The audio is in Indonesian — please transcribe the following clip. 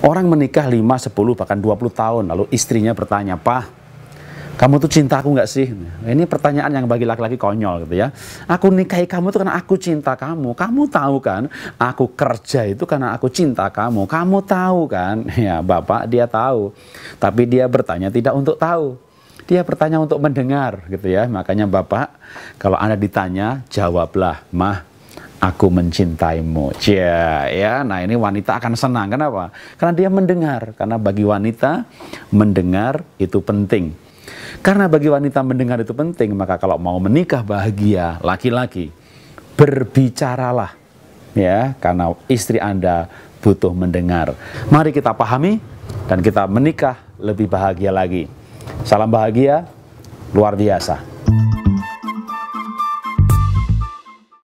Orang menikah 5, 10, bahkan 20 tahun, lalu istrinya bertanya, Pak, kamu tuh cinta aku nggak sih? Ini pertanyaan yang bagi laki-laki konyol gitu ya. Aku nikahi kamu tuh karena aku cinta kamu. Kamu tahu kan, aku kerja itu karena aku cinta kamu. Kamu tahu kan? Ya, Bapak dia tahu. Tapi dia bertanya tidak untuk tahu. Dia bertanya untuk mendengar gitu ya. Makanya Bapak, kalau Anda ditanya, jawablah, "Mah, aku mencintaimu. cia, ya. Nah, ini wanita akan senang. Kenapa? Karena dia mendengar. Karena bagi wanita mendengar itu penting. Karena bagi wanita mendengar itu penting, maka kalau mau menikah bahagia, laki-laki berbicaralah. Ya, karena istri Anda butuh mendengar. Mari kita pahami dan kita menikah lebih bahagia lagi. Salam bahagia luar biasa.